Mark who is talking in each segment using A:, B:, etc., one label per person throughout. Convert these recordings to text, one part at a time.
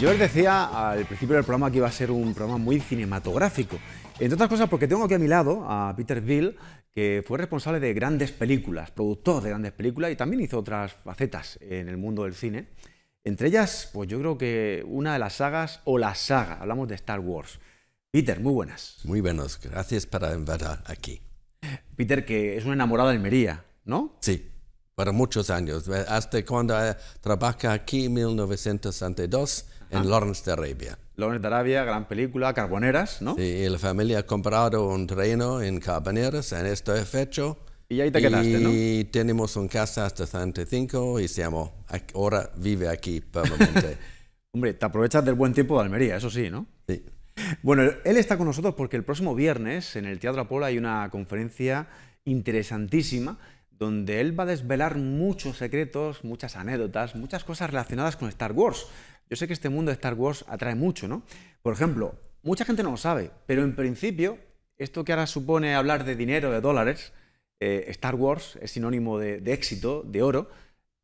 A: Yo les decía al principio del programa que iba a ser un programa muy cinematográfico. Entre otras cosas porque tengo aquí a mi lado a Peter Bill, que fue responsable de grandes películas, productor de grandes películas y también hizo otras facetas en el mundo del cine. Entre ellas, pues yo creo que una de las sagas o la saga, hablamos de Star Wars.
B: Peter, muy buenas. Muy buenas, gracias para invitar aquí. Peter, que es un enamorado de Almería, ¿no? Sí, para muchos años. Hasta cuando eh, trabaja aquí en 1962 en ah. Lawrence de Arabia. Lawrence de Arabia, gran película, Carboneras, ¿no? Sí, y la familia ha comprado un reino en Carboneras, en este fecho.
A: Y ahí te quedaste, y ¿no?
B: Y tenemos un casa hasta 35 y se ahora vive aquí permanente. Hombre, te aprovechas del buen tiempo de Almería, eso sí, ¿no? Sí.
A: Bueno, él está con nosotros porque el próximo viernes en el Teatro Apolo hay una conferencia interesantísima donde él va a desvelar muchos secretos, muchas anécdotas, muchas cosas relacionadas con Star Wars. Yo sé que este mundo de Star Wars atrae mucho, ¿no? Por ejemplo, mucha gente no lo sabe, pero en principio, esto que ahora supone hablar de dinero, de dólares, eh, Star Wars es sinónimo de, éxito, de oro,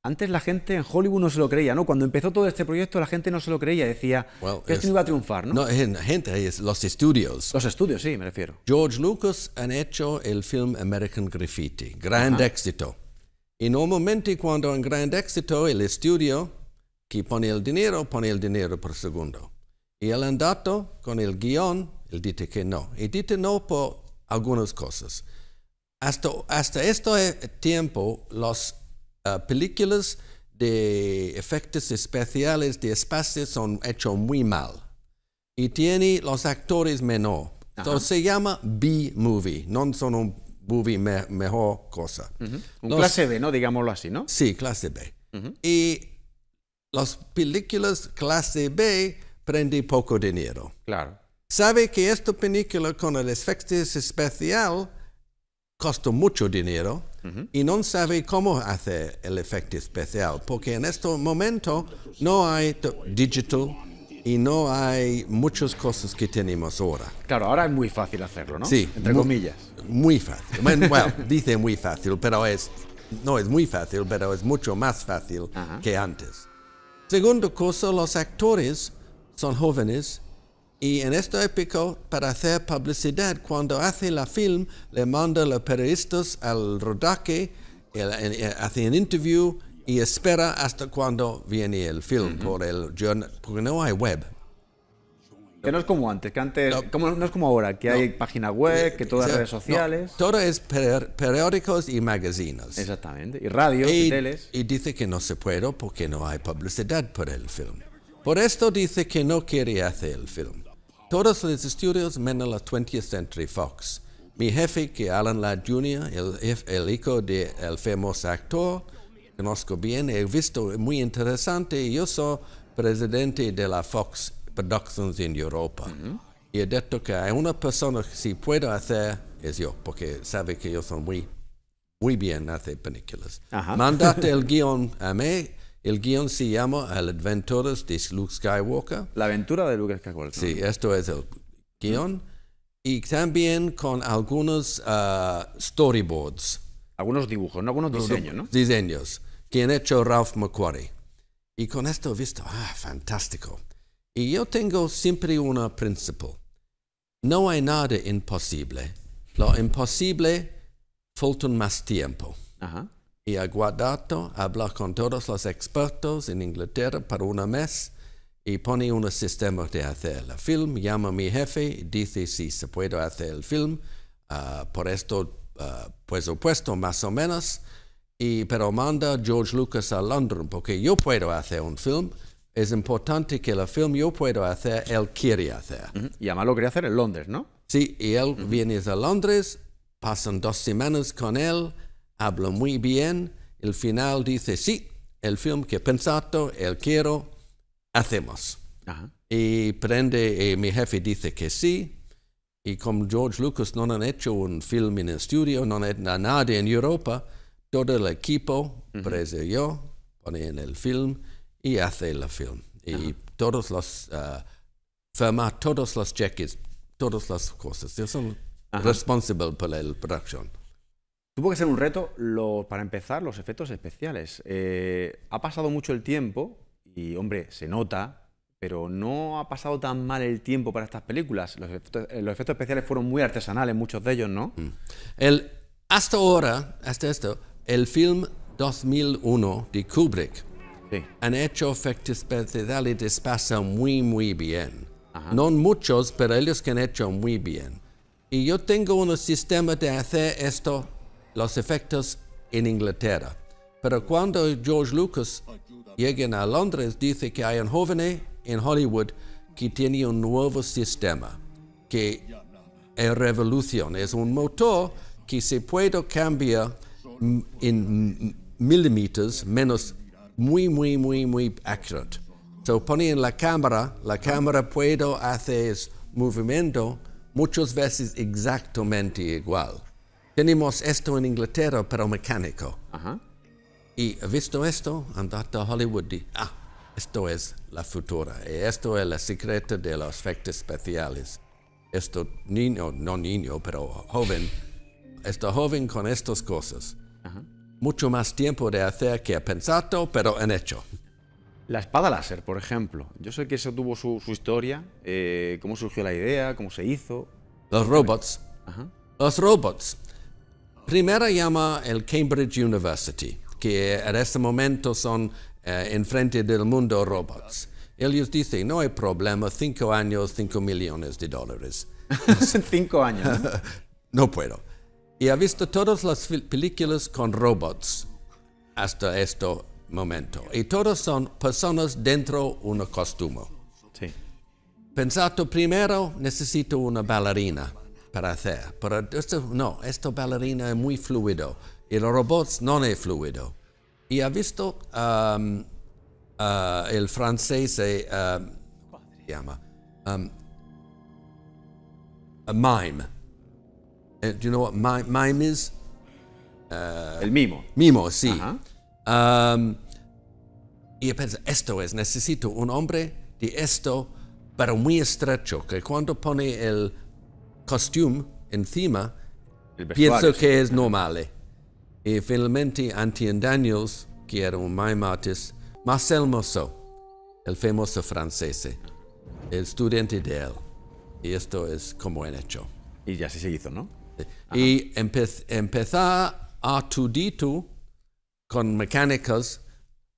A: antes la gente en Hollywood no se lo creía, ¿no? Cuando empezó todo este proyecto la gente no se lo creía,
B: decía que esto iba a triunfar, ¿no? No, gente, es los estudios. Los estudios, sí, me refiero. George Lucas han hecho el film American Graffiti, gran éxito. Y normalmente cuando en Grand éxito, el estudio y pone el dinero, pone el dinero por segundo. Y el andato con el guión, él dice que no. Y dice no por algunas cosas. Hasta, hasta este tiempo, las eh, películas de efectos especiales de espacio son hechos muy mal. Y tiene los actores menor. Entonces se llama B-movie, no son un movie mejor cosa. Un clase B, ¿no? Digámoslo así, ¿no? Sí, clase B. Y las películas clase B prenden poco dinero. Claro. Sabe que esta película con el efecto especial costó mucho dinero y no sabe cómo hacer el efecto especial, porque en este momento no hay digital y no hay muchas cosas que tenemos ahora. Claro, ahora es muy fácil hacerlo, ¿no? Sí. Entre comillas. Muy fácil. Bueno, dice muy fácil, pero es... No es muy fácil, pero es mucho más fácil que antes. Segundo curso, los actores son jóvenes y en esto época para hacer publicidad, cuando hace la film, le manda los periodistas al rodaje, eh, hace un interview y espera hasta cuando viene el film por el journal, porque no hay web, que no es como antes, que antes. No, como, no es como ahora, que hay página web, que todas las eh, eh, redes sociales. todo es periódicos y magazines. Exactamente. Y radios y, teles. Y dice que no se puede porque no hay publicidad por el film. Por esto dice que no quiere hacer el film. Todos los estudios menos la 20th Century Fox. Mi jefe, que Alan Ladd Jr., el, hijo del de famoso actor, conozco bien, he visto muy interesante. Yo soy presidente de la Fox productions en Europa. Mm-hmm. Y he dicho que hay una persona que si puedo hacer es yo, porque sabe que yo soy muy, muy bien hacer películas. Mandate el guión a mí. El guión se llama El Adventures de Luke Skywalker. La aventura de Luke Skywalker. Sí, esto es el guión. Y también con algunos uh, storyboards. Algunos dibujos, ¿no? algunos diseños, ¿no? Diseños que han hecho Ralph McQuarrie. Y con esto he visto, ah, fantástico. Y yo tengo siempre un principio. No hay nada imposible. Lo imposible falta más tiempo. Ajá. Y a hablar con todos los expertos en Inglaterra para una mes y pone un sistema de hacer el film. Llama a mi jefe y dice si se puede hacer el film. Ah, por esto, uh, pues más o menos. Y, pero manda George Lucas a Londres porque yo puedo hacer un film es importante que el film yo puedo hacer, él quiere hacer. Y además lo quería hacer en Londres, ¿no? Sí, y él viene a Londres, pasan dos semanas con él, habla muy bien, el final dice, sí, el film que he pensado, él quiero, hacemos. Y prende, eh, mi jefe dice que sí, y como George Lucas no han hecho un film en el estudio, no han nadie en Europa, todo el equipo, uh yo, pone en el film, y hace el film. Y todos los, uh, todos los cheques, todas las cosas. Yo soy responsable por la producción. Tuvo
A: que ser un reto, para empezar, los efectos especiales. Eh, ha pasado mucho el tiempo y, hombre, se nota, pero no ha pasado tan mal el tiempo para estas películas.
B: Los efectos, eh, especiales fueron muy artesanales, muchos de ellos, ¿no? Mm. El, hasta ahora, hasta esto, el film 2001 de Kubrick han hecho efectos les pasa muy, muy bien. No muchos, pero ellos que han hecho muy bien. Y yo tengo un sistema de hacer esto, los efectos en Inglaterra. Pero cuando George Lucas llega a Londres, dice que hay un joven en Hollywood que tiene un nuevo sistema, que es revolución, es un motor que se puede cambiar en milímetros, menos muy, muy, muy, muy accurate. So poniendo en la cámara, la cámara puedo hacer movimiento muchas veces exactamente igual. Tenemos esto en Inglaterra, pero mecánico. Y visto esto, andate a Hollywood y, ah, esto es la futura. esto es la secreta de los efectos especiales. Esto niño, no niño, pero joven, esto joven con estas cosas mucho más tiempo de hacer que pensado, pero en hecho. La espada láser, por ejemplo.
A: Yo sé que eso tuvo su, historia, eh, cómo surgió la idea,
B: cómo se hizo. Los robots. Los robots. primera llama el Cambridge University, que en este momento son en eh, enfrente del mundo robots. Ellos dicen, no hay problema, cinco años, cinco millones de dólares.
A: cinco años.
B: no puedo y ha visto todas las películas con robots hasta este momento. Y todos son personas dentro de un costumo. Sí. pensado primero, necesito una bailarina para hacer. Pero esto, no, esta bailarina es muy fluido. Y los robots no es fluido. Y ha visto um, uh, el francés, eh, um, ¿cómo se llama? Um, a mime. ¿Sabes eh, you know what mime, is? Uh, el mimo. Mimo, sí. Um, y yo esto es, necesito un hombre de esto, pero muy estrecho, que cuando pone el costume encima, pienso que es normal. Eh. Y finalmente, Antian Daniels, que era un mime artist, Marcel Mosseau, el famoso francés, eh, el estudiante de él. Y esto es como en hecho. Y ya se hizo, ¿no? Y empe empezar a dito con mecánicas,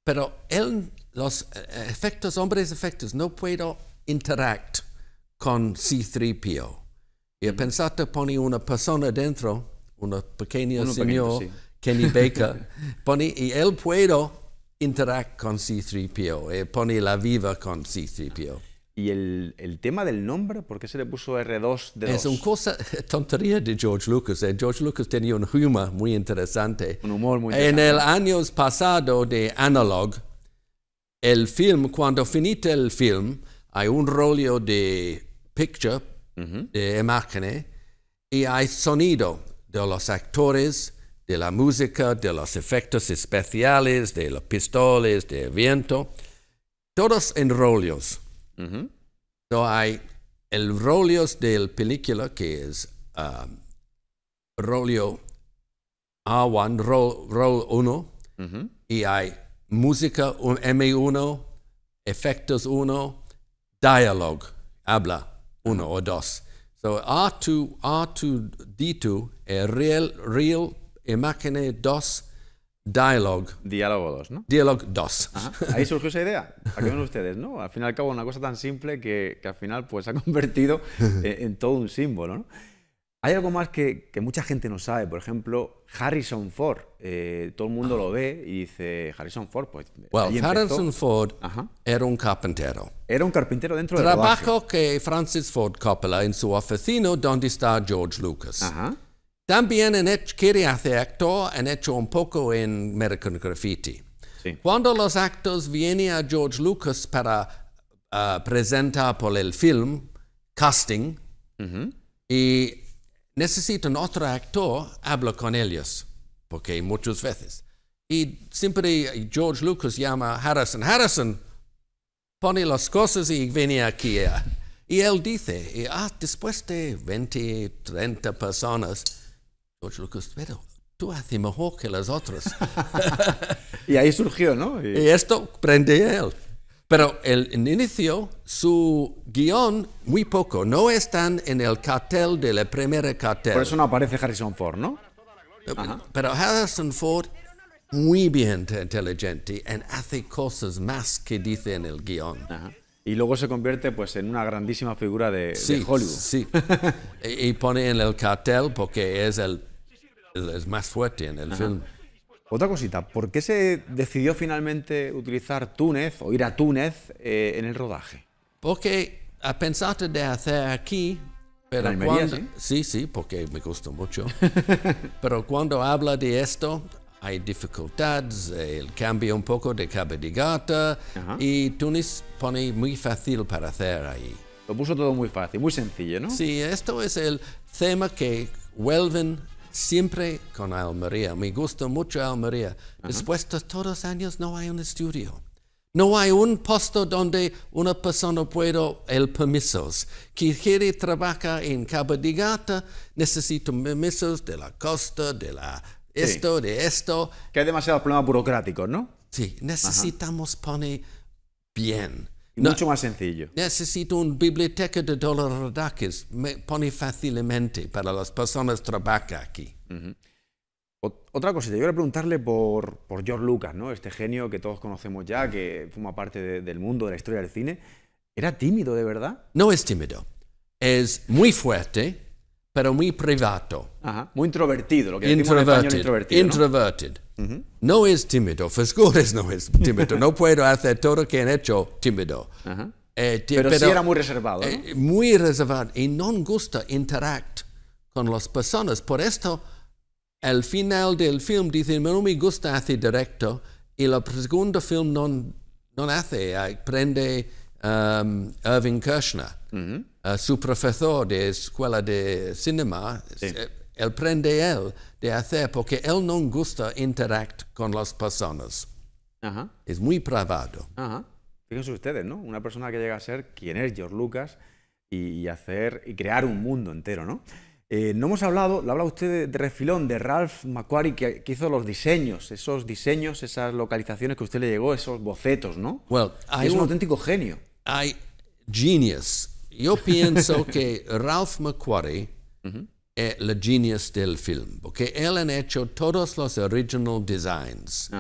B: pero él, los eh, efectos, hombres efectos, no puedo interact con C3PO. Y mm. pensate pone una persona dentro, un pequeño señor, Kenny Baker, y él puedo interact con C3PO, y eh, pone la viva con C3PO. Y el, el, tema del nombre, ¿por qué se le puso
A: R2 de Es
B: una cosa, tontería de George Lucas. Eh. George Lucas tenía un humor muy interesante. Un humor muy interesante. En el año pasado de Analog, el film, cuando finita el film, hay un rollo de picture, de imágenes, y hay sonido de los actores, de la música, de los efectos especiales, de los pistoles, de viento, todos en rollos Uh so hay el rollo del película que es uh, um, rollo r 1 roll, roll 1, y hay música M1, efectos 1, dialogue, habla 1 o 2. So r 2 r 2 D2 es real, real, imágenes 2, Dialogue. Diálogo 2, ¿no? Dialogue 2. Ahí surgió esa
A: idea. ¿A qué ven ustedes, no? Al fin y al cabo, una cosa tan simple que, que al final pues, se ha convertido en, todo un símbolo, ¿no? Hay algo más que, que, mucha gente no sabe. Por ejemplo, Harrison Ford. Eh, todo el mundo lo ve y dice, Harrison Ford, pues... Well, Harrison
B: Ford era un carpintero. Era un carpintero dentro del Trabajo que Francis Ford Coppola en su oficina donde está George Lucas. Ajá. También en quiere hacer actor, han hecho un poco en American Graffiti. Cuando los actos vienen a George Lucas para ah, presentar por el film, casting, y necesitan otro actor, hablo con ellos, porque muchas veces. Y siempre George Lucas llama a Harrison, Harrison, pone las cosas y viene aquí. Y él dice, ah, después de 20, 30 personas, pues, pero tú haces mejor que los otros y ahí surgió, ¿no? Y, esto prende él. Pero el, en inicio, su guión, muy poco, no están en el cartel de la primera cartel. Por eso no aparece Harrison Ford, ¿no? Eh, pero Harrison Ford, muy bien inteligente, en hace cosas más que dice en el guión. Y luego se convierte pues, en una grandísima figura de, de Hollywood. Sí. y pone en el cartel porque es el es más fuerte en
A: el film. Otra cosita, ¿por qué se decidió finalmente utilizar Túnez o ir
B: a Túnez eh, en el rodaje? Porque pensado de hacer aquí, pero cuando, ¿sí? ¿sí? porque me gustó mucho. pero cuando habla de esto, hay dificultades, el cambio un poco de gata y Túnez pone muy fácil para hacer ahí. Lo puso todo muy fácil, muy sencillo, ¿no? Sí, esto es el tema que vuelven siempre con Almería. Me gusta mucho Almería. Después de todos los años no hay un estudio. No hay un puesto donde una persona pueda el permisos. Quien quiere trabajar en Cabo de Gata necesita permisos de la costa, de la esto, de esto. Que hay demasiados problemas burocráticos, ¿no? Sí, necesitamos poner bien mucho más sencillo. Necesito una biblioteca de dólares Me pone fácilmente para las personas que trabajan aquí.
A: Otra cosita, yo quiero preguntarle por, George Lucas, ¿no? Este genio que todos conocemos ya, que forma parte del mundo, de la historia del cine. ¿Era tímido de verdad?
B: No es tímido. Es muy fuerte, pero muy privado. Ajá. Ah, muy introvertido, lo que introverted, en introvertido. Introverted. ¿no? Uh -huh. ¿no? es tímido, Fescores no es tímido, no puedo hacer todo que han hecho tímido. Uh -huh. eh, pero, pero, sí era muy reservado. ¿no? Eh, muy reservado y no gusta interact con las personas. Por esto, al final del film dice, no me gusta hacer directo y el segundo film no, no hace, prende um, Irving Kirchner. Mm-hmm. Eh, su profesor de escuela de cinema, eh, ...el él prende él de hacer porque él no gusta interact con las personas. Es muy privado.
A: Fíjense ustedes, ¿no? Una persona que llega a ser quien es George Lucas y, hacer y crear un mundo entero, ¿no? Eh, no hemos hablado, lo habla usted de, refilón, de Ralph Macquarie, que, hizo los diseños, esos diseños, esas localizaciones que usted le llegó, esos bocetos, ¿no?
B: es un, auténtico genio. I, genius. Yo pienso que Ralph McQuarrie es el eh, genius del film, porque él ha hecho todos los original designs.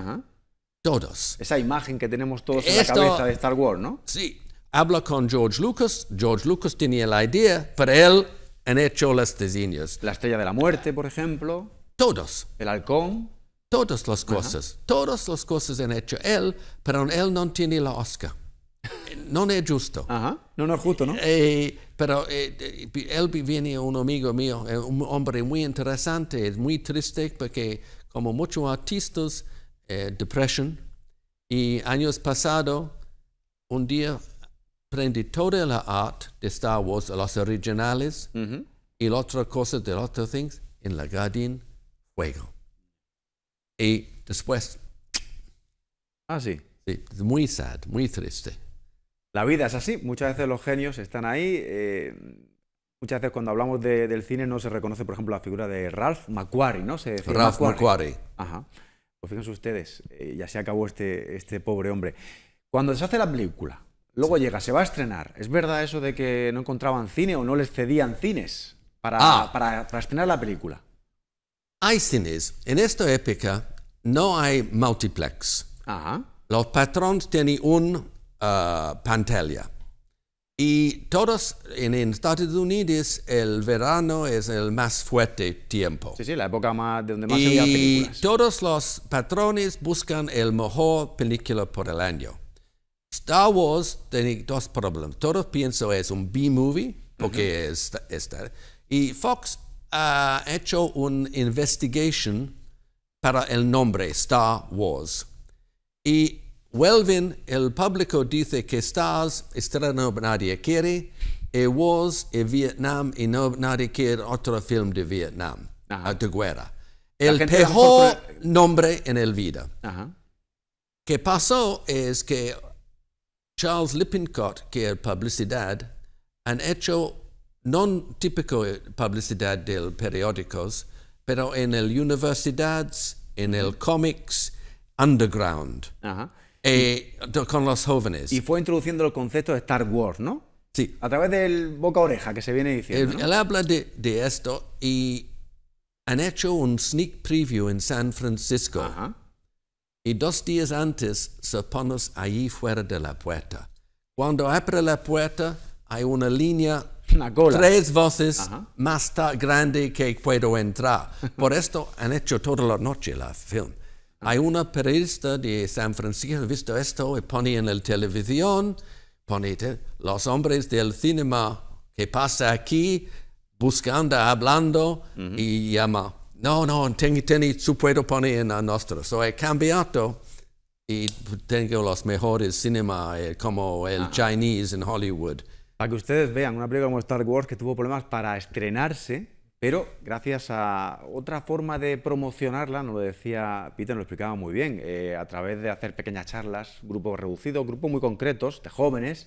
A: Todos. Esa imagen que tenemos todos en la cabeza
B: de Star Wars, ¿no? Sí. Habla con George Lucas. George Lucas tenía la idea, pero él ha hecho los diseños. La estrella de la muerte, por ejemplo. Todos. El halcón. Todas las cosas. Todos Todas las cosas han hecho él, pero él no tiene la Oscar. No es justo, No es justo, no? pero eh, eh, él viene un amigo mío, eh, un hombre muy interesante, muy triste, porque como muchos artistas, depresión. Y años pasados, un día aprendí toda la arte de Star Wars, los originales, y las otras cosas de las otras things, en la garden fuego. Y después. Ah, sí. Sí, muy sad, muy triste.
A: La vida es así, muchas veces los genios están ahí. Eh, muchas veces cuando hablamos del cine no se reconoce, por ejemplo, la figura de Ralph MacQuarie, ¿no? Se Ralph MacQuarie. Pues fíjense ustedes, eh, ya se acabó este, este pobre hombre. Cuando se hace la película, luego llega, se va a estrenar. ¿Es verdad eso de que no encontraban cine o no les cedían
B: cines para, ah. para, estrenar la película? Hay cines. En esta época no hay multiplex. Ajá. Los patrones tienen un Uh, pantalla. Y todos en, Estados Unidos el verano es el más fuerte tiempo. Sí, la época de donde más y películas. todos los patrones buscan el mejor película por el año. Star Wars tiene dos problemas. Todos pienso es un B-movie, porque es Y Fox ha hecho una investigación para el nombre Star Wars. Y el público dice que estás, no nadie quiere, y vos y Vietnam y no nadie quiere otro film de Vietnam, de guerra.
C: El peor
B: nombre en el vida. Ajá. Que pasó es que Charles Lippincott, que es publicidad, han hecho no típico publicidad de los periódicos, pero en el universidades, en el cómics, underground. Eh, con los jóvenes.
A: Y fue introduciendo el concepto de Star Wars, ¿no? Sí. A través del boca-oreja que se viene diciendo.
B: Él, habla de, esto y han hecho un sneak preview en San Francisco. Ajá. Y dos días antes se ponen allí fuera de la puerta. Cuando abre la puerta hay una línea una Tres voces más grande que puedo entrar. Por esto han hecho toda la noche la film. Hay una periodista de San Francisco, ha visto esto, y pone en la televisión, pone los hombres del cinema que pasa aquí buscando, hablando y llama. No, no, tengo, tengo, su puedo poner en la So he cambiado y tengo los mejores cinema eh, como el Chinese en Hollywood. Para que ustedes vean, una película como Star Wars que tuvo problemas
A: para estrenarse, pero gracias a otra forma de promocionarla, nos lo decía Peter, nos lo explicaba muy bien, eh, a través de hacer pequeñas charlas, grupos reducidos, grupos muy concretos de jóvenes,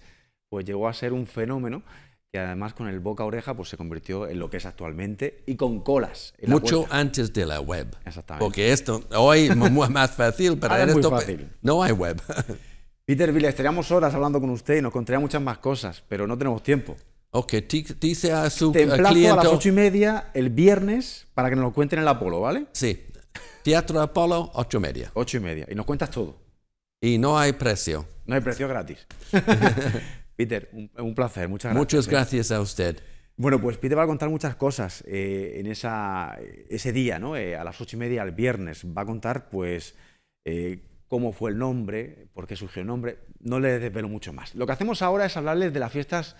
A: pues llegó a ser un fenómeno que además con el boca a oreja pues se convirtió en lo que es actualmente y con colas. Mucho
B: antes de la web. Exactamente. Porque esto hoy es más
A: fácil pero era fácil.
B: No hay web.
A: Peter Villa, estaríamos horas hablando con usted y nos contaría muchas más cosas, pero no tenemos tiempo. Ok, dice a su Te a las ocho y media el viernes para que nos lo cuenten en el Apolo, ¿vale? Sí. Teatro Apolo, ocho y media. Ocho y media. Y nos cuentas todo. Y no hay precio. No hay precio gratis. Peter, un, placer. Muchas gracias. Muchas gracias a usted. Bueno, pues Peter va a contar muchas cosas eh, en ese día, ¿no? Eh, a las ocho y media, el viernes. Va a contar, pues, eh, cómo fue el nombre, por qué surgió el nombre. No le desvelo mucho más. Lo que hacemos ahora es hablarles de las fiestas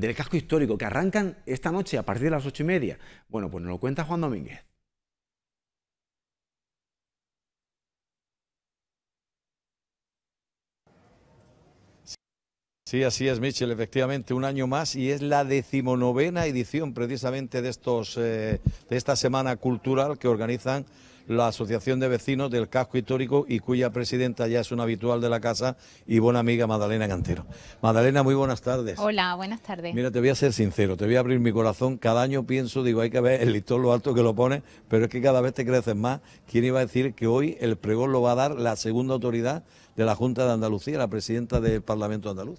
A: del casco histórico que arrancan esta noche a partir de las ocho y media. Bueno, pues nos lo cuenta Juan Domínguez.
C: Sí, así es, Michel, efectivamente, un año más y es la decimonovena edición precisamente de, estos, eh, de esta semana cultural que organizan la Asociación de Vecinos del Casco Histórico y cuya presidenta ya es una habitual de la casa y buena amiga Madalena Cantero. Madalena, muy buenas tardes.
D: Hola, buenas tardes.
C: Mira, te voy a ser sincero, te voy a abrir mi corazón. Cada año pienso, digo, hay que ver el listón lo alto que lo pone, pero es que cada vez te creces más. ¿Quién iba a decir que hoy el pregón lo va a dar la segunda autoridad de la Junta de Andalucía, la presidenta del Parlamento andaluz?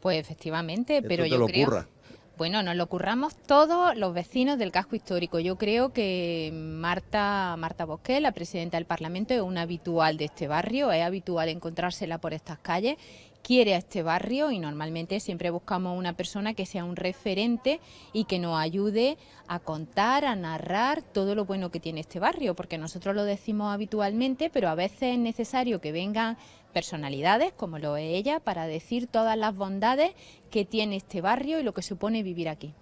D: Pues efectivamente, pero yo lo creo. Ocurra. Bueno, nos lo curramos todos los vecinos del casco histórico. Yo creo que Marta, Marta Bosqué, la presidenta del Parlamento, es una habitual de este barrio, es habitual encontrársela por estas calles quiere a este barrio y normalmente siempre buscamos una persona que sea un referente y que nos ayude a contar, a narrar todo lo bueno que tiene este barrio, porque nosotros lo decimos habitualmente, pero a veces es necesario que vengan personalidades, como lo es ella, para decir todas las bondades que tiene este barrio y lo que supone vivir aquí.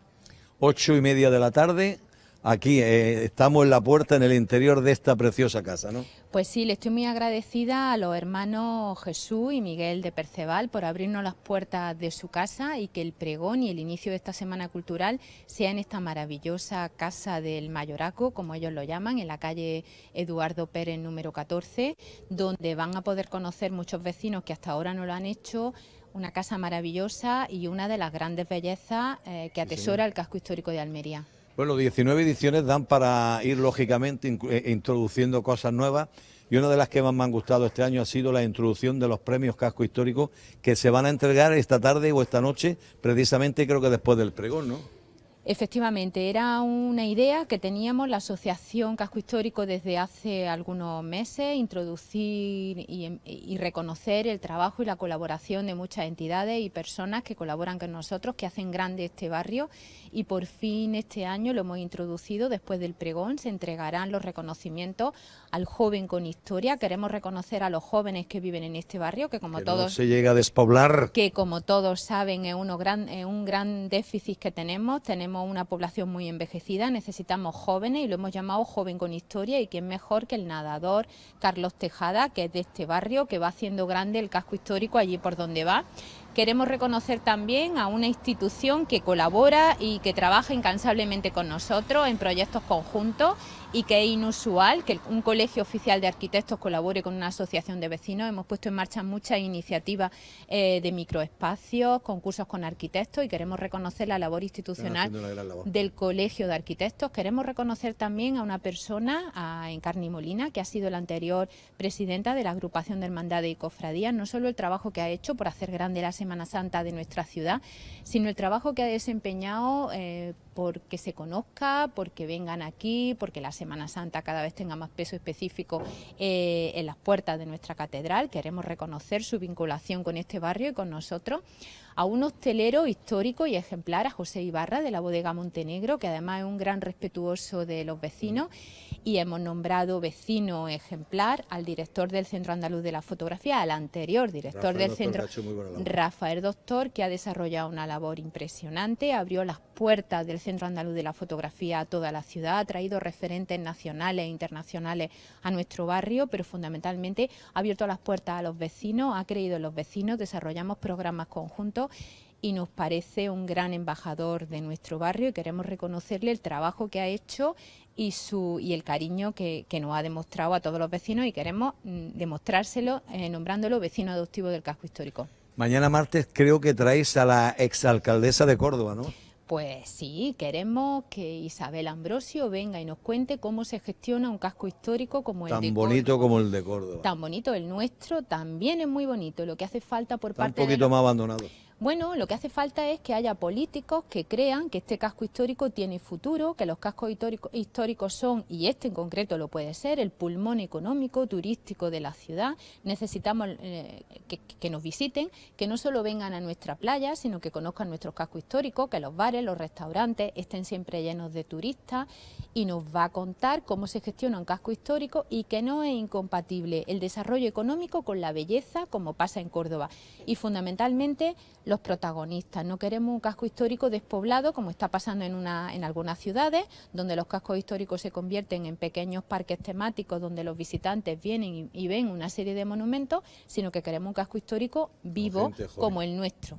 C: Ocho y media de la tarde, aquí. Eh, estamos en la puerta, en el interior de esta preciosa casa, ¿no?
D: Pues sí, le estoy muy agradecida a los hermanos Jesús y Miguel de Perceval por abrirnos las puertas de su casa y que el pregón y el inicio de esta semana cultural sea en esta maravillosa casa del Mayoraco, como ellos lo llaman, en la calle Eduardo Pérez número 14, donde van a poder conocer muchos vecinos que hasta ahora no lo han hecho, una casa maravillosa y una de las grandes bellezas eh, que atesora el casco histórico de Almería.
C: Bueno, 19 ediciones dan para ir lógicamente eh, introduciendo cosas nuevas y una de las que más me han gustado este año ha sido la introducción de los premios Casco Histórico que se van a entregar esta tarde o esta noche, precisamente creo que después del pregón, ¿no?
D: Efectivamente, era una idea que teníamos la Asociación Casco Histórico desde hace algunos meses, introducir y, reconocer el trabajo y la colaboración de muchas entidades y personas que colaboran con nosotros, que hacen grande este barrio y por fin este año lo hemos introducido después del pregón, se entregarán los reconocimientos al joven con historia, queremos reconocer a los jóvenes que viven en este barrio, que como todos... se
C: llega despoblar. Que
D: como todos saben es, uno gran, un gran déficit que tenemos una población muy envejecida, necesitamos jóvenes y lo hemos llamado joven con historia y es mejor que el nadador Carlos Tejada, que es de este barrio, que va haciendo grande el casco histórico allí por donde va Queremos reconocer también a una institución que colabora y que trabaja incansablemente con nosotros en proyectos conjuntos y que es inusual que un colegio oficial de arquitectos colabore con una asociación de vecinos. Hemos puesto en marcha muchas iniciativas eh, de microespacios, concursos con arquitectos y queremos reconocer la labor institucional del colegio de arquitectos. Queremos reconocer también a una persona, a Encarni Molina, que ha sido la anterior presidenta de la agrupación de Hermandad y Cofradía. no solo el trabajo que ha hecho por hacer grande la Semana Santa de nuestra ciudad, sino el trabajo que ha desempeñado eh, porque se conozca, porque vengan aquí, porque la Semana Santa cada vez tenga más peso específico eh, en las puertas de nuestra catedral. Queremos reconocer su vinculación con este barrio y con nosotros a un hostelero histórico y ejemplar, a José Ibarra de la bodega Montenegro, que además es un gran respetuoso de los vecinos, mm. y hemos nombrado vecino ejemplar al director del Centro Andaluz de la Fotografía, al anterior director del centro, Rafael Doctor, que ha desarrollado una labor impresionante, abrió las puertas del Centro Andaluz de la Fotografía a toda la ciudad, ha traído referentes nacionales e internacionales a nuestro barrio, pero fundamentalmente ha abierto las puertas a los vecinos, ha creído en los vecinos, desarrollamos programas conjuntos y nos parece un gran embajador de nuestro barrio y queremos reconocerle el trabajo que ha hecho y, su, y el cariño que, nos ha demostrado a todos los vecinos y queremos mm, demostrárselo eh, nombrándolo vecino adoptivo del casco histórico.
C: Mañana martes creo que traéis a la exalcaldesa de Córdoba, ¿no?
D: Pues sí, queremos que Isabel Ambrosio venga y nos cuente cómo se gestiona un casco histórico como el de Tan
C: bonito como el de Córdoba. Tan
D: bonito el nuestro, también es muy bonito. Lo que hace falta por parte de... Un poquito más abandonado. Bueno, lo que hace falta es que haya políticos que crean que este casco histórico tiene futuro, que los cascos históricos son, y este en concreto lo puede ser, el pulmón económico, turístico de la ciudad. Necesitamos eh, que, que nos visiten, que no solo vengan a nuestra playa, sino que conozcan nuestros cascos históricos, que los bares, los restaurantes estén siempre llenos de turistas y nos va a contar cómo se gestiona un casco histórico y que no es incompatible el desarrollo económico con la belleza, como pasa en Córdoba. Y fundamentalmente los protagonistas. No queremos un casco histórico despoblado, como está pasando en, una, en algunas ciudades, donde los cascos históricos se convierten en pequeños parques temáticos donde los visitantes vienen y, ven una serie de monumentos, sino que queremos un casco histórico vivo como el nuestro.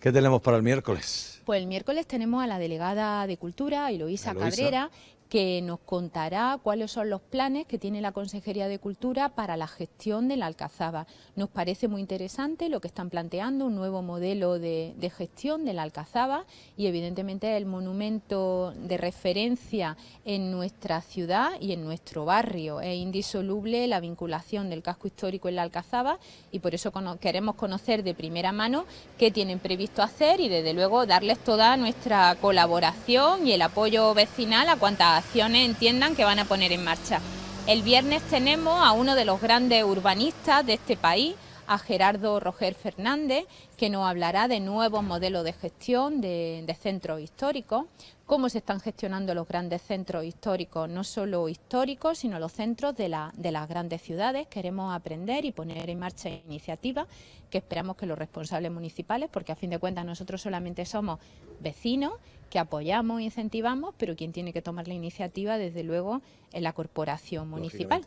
C: ¿Qué tenemos para el miércoles?
D: Pues el miércoles tenemos a la delegada de Cultura, Eloísa Cabrera, que nos contará cuáles son los planes que tiene la Consejería de Cultura para la gestión de la Alcazaba. Nos parece muy interesante lo que están planteando, un nuevo modelo de, gestión de la Alcazaba y evidentemente el monumento de referencia en nuestra ciudad y en nuestro barrio. Es indisoluble la vinculación del casco histórico en la Alcazaba y por eso queremos conocer de primera mano qué tienen previsto hacer y desde luego darles toda nuestra colaboración y el apoyo vecinal a cuantas entiendan que van a poner en marcha. El viernes tenemos a uno de los grandes urbanistas de este país, a Gerardo Roger Fernández, que nos hablará de nuevos modelos de gestión de, centros históricos, cómo se están gestionando los grandes centros históricos, no solo históricos, sino los centros de, de las grandes ciudades. Queremos aprender y poner en marcha iniciativas que esperamos que los responsables municipales, porque a fin de cuentas nosotros solamente somos vecinos que apoyamos e incentivamos, pero quien tiene que tomar la iniciativa, desde luego, es la corporación municipal.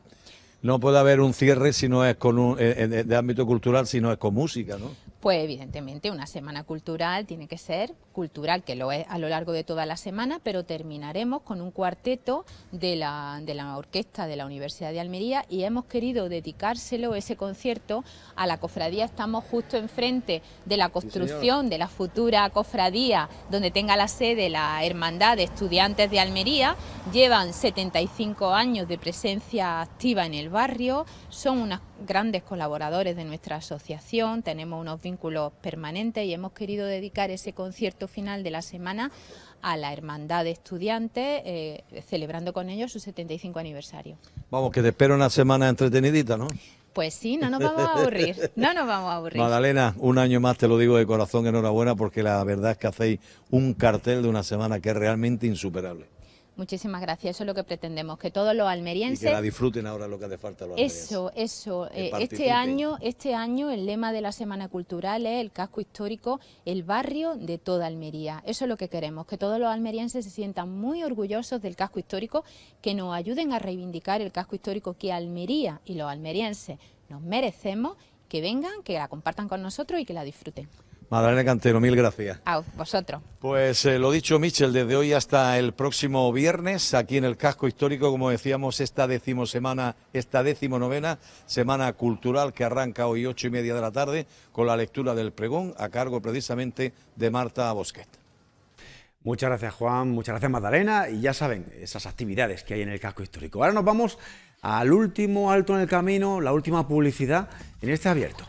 C: No puede haber un cierre si no es con eh, eh, de ámbito cultural si no es con música, ¿no?
D: Pues evidentemente una semana cultural tiene que ser cultural, que lo es a lo largo de toda la semana, pero terminaremos con un cuarteto de la, de la orquesta de la Universidad de Almería y hemos querido dedicárselo, ese concierto, a la cofradía. Estamos justo enfrente de la construcción de la futura cofradía, donde tenga la sede la Hermandad de Estudiantes de Almería. Llevan 75 años de presencia activa en el barrio, son unos grandes colaboradores de nuestra asociación, tenemos unos permanentes y hemos querido dedicar ese concierto final de la semana a la hermandad de estudiantes, eh, celebrando con ellos su 75 aniversario.
C: Vamos, que te espero una semana entretenidita, ¿no?
D: Pues sí, no nos vamos a aburrir, no nos vamos a aburrir.
C: Magdalena, un año más te lo digo de corazón, enhorabuena, porque la verdad es que hacéis un cartel de una semana que es realmente insuperable.
D: Muchísimas gracias, eso es lo que pretendemos, que todos los almerienses... Y que la
C: disfruten ahora lo que hace falta los Eso,
D: eso. Eh, este, año, este año el lema de la Semana Cultural es el casco histórico, el barrio de toda Almería. Eso es lo que queremos, que todos los almerienses se sientan muy orgullosos del casco histórico, que nos ayuden a reivindicar el casco histórico que Almería y los almerienses nos merecemos, que vengan, que la compartan con nosotros y que la disfruten.
C: Madalena Cantero, mil gracias. A vosotros. Pues eh, lo dicho, Michel, desde hoy hasta el próximo viernes, aquí en el casco histórico, como decíamos, esta semana, esta decimonovena semana cultural que arranca hoy ocho y media de la tarde con la lectura del pregón a cargo precisamente de Marta Bosquet. Muchas gracias Juan, muchas gracias
A: Madalena. y ya saben esas actividades que hay en el casco histórico. Ahora nos vamos al último alto en el camino, la última publicidad en este abierto.